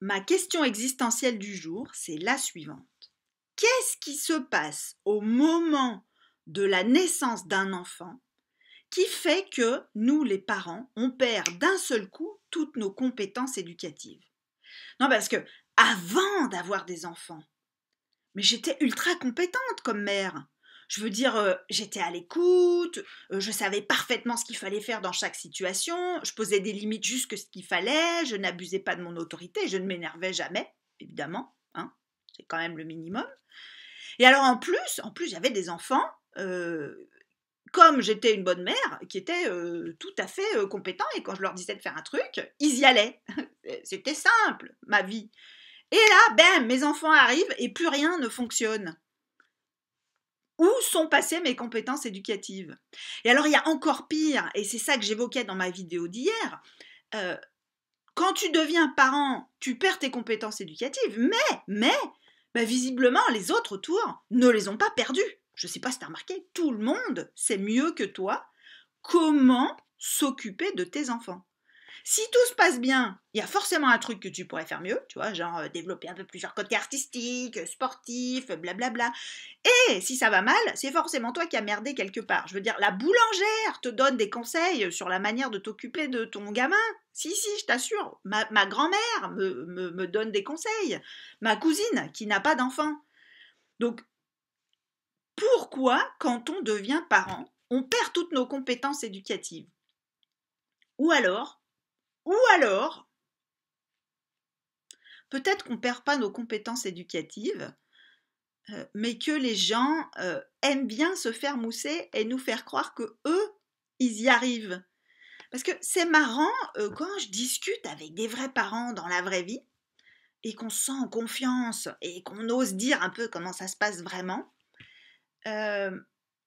Ma question existentielle du jour, c'est la suivante. Qu'est-ce qui se passe au moment de la naissance d'un enfant qui fait que nous, les parents, on perd d'un seul coup toutes nos compétences éducatives Non, parce que avant d'avoir des enfants, mais j'étais ultra compétente comme mère. Je veux dire, euh, j'étais à l'écoute, euh, je savais parfaitement ce qu'il fallait faire dans chaque situation, je posais des limites jusque ce qu'il fallait, je n'abusais pas de mon autorité, je ne m'énervais jamais, évidemment, hein, c'est quand même le minimum. Et alors en plus, en plus j'avais des enfants, euh, comme j'étais une bonne mère, qui étaient tout à fait compétents, et quand je leur disais de faire un truc, ils y allaient. C'était simple, ma vie. Et là, mes enfants arrivent et plus rien ne fonctionne. Où sont passées mes compétences éducatives Et alors, il y a encore pire, et c'est ça que j'évoquais dans ma vidéo d'hier. Euh, quand tu deviens parent, tu perds tes compétences éducatives, mais, mais, bah, visiblement, les autres autour ne les ont pas perdues. Je ne sais pas si tu as remarqué, tout le monde sait mieux que toi comment s'occuper de tes enfants. Si tout se passe bien, il y a forcément un truc que tu pourrais faire mieux, tu vois, genre euh, développer un peu plus côtés côté artistique, euh, sportif, euh, blablabla. Et si ça va mal, c'est forcément toi qui as merdé quelque part. Je veux dire, la boulangère te donne des conseils sur la manière de t'occuper de ton gamin. Si, si, je t'assure, ma, grand-mère me, me donne des conseils. Ma cousine, qui n'a pas d'enfant. Donc, pourquoi, quand on devient parent, on perd toutes nos compétences éducatives Ou alors, ou alors, peut-être qu'on ne perd pas nos compétences éducatives, euh, mais que les gens euh, aiment bien se faire mousser et nous faire croire que eux, ils y arrivent. Parce que c'est marrant euh, quand je discute avec des vrais parents dans la vraie vie et qu'on se sent en confiance et qu'on ose dire un peu comment ça se passe vraiment.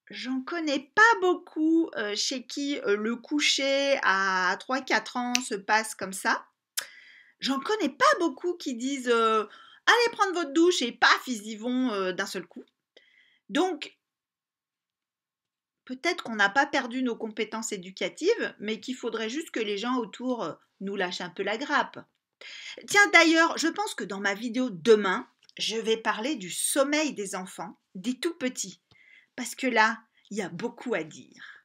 J'en connais pas beaucoup euh, chez qui euh, le coucher à 3-4 ans se passe comme ça. J'en connais pas beaucoup qui disent euh, allez prendre votre douche et paf, ils y vont d'un seul coup. Donc, peut-être qu'on n'a pas perdu nos compétences éducatives, mais qu'il faudrait juste que les gens autour nous lâchent un peu la grappe. Tiens, d'ailleurs, je pense que dans ma vidéo demain, je vais parler du sommeil des enfants, des tout petits parce que là, il y a beaucoup à dire.